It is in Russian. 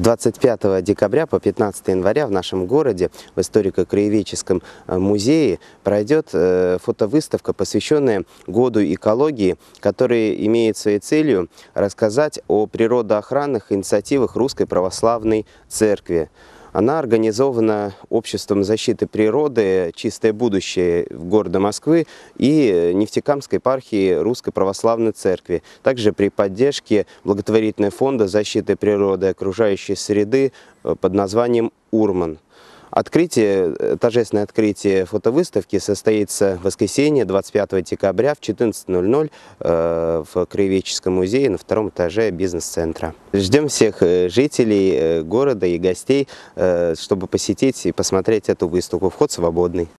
С 25 декабря по 15 января в нашем городе, в историко-краеведческом э, музее, пройдет э, фотовыставка, посвященная году экологии, которая имеет своей целью рассказать о природоохранных инициативах Русской Православной Церкви. Она организована Обществом защиты природы «Чистое будущее» в городе Москвы и Нефтекамской епархии Русской Православной Церкви. Также при поддержке благотворительного фонда защиты природы и окружающей среды э, под названием «Урман». Открытие, э, торжественное открытие фотовыставки состоится в воскресенье 25 декабря в 14.00 э, в Краеведческом музее на втором этаже бизнес-центра. Ждем всех э, жителей города и гостей, чтобы посетить и посмотреть эту выставку. Вход свободный.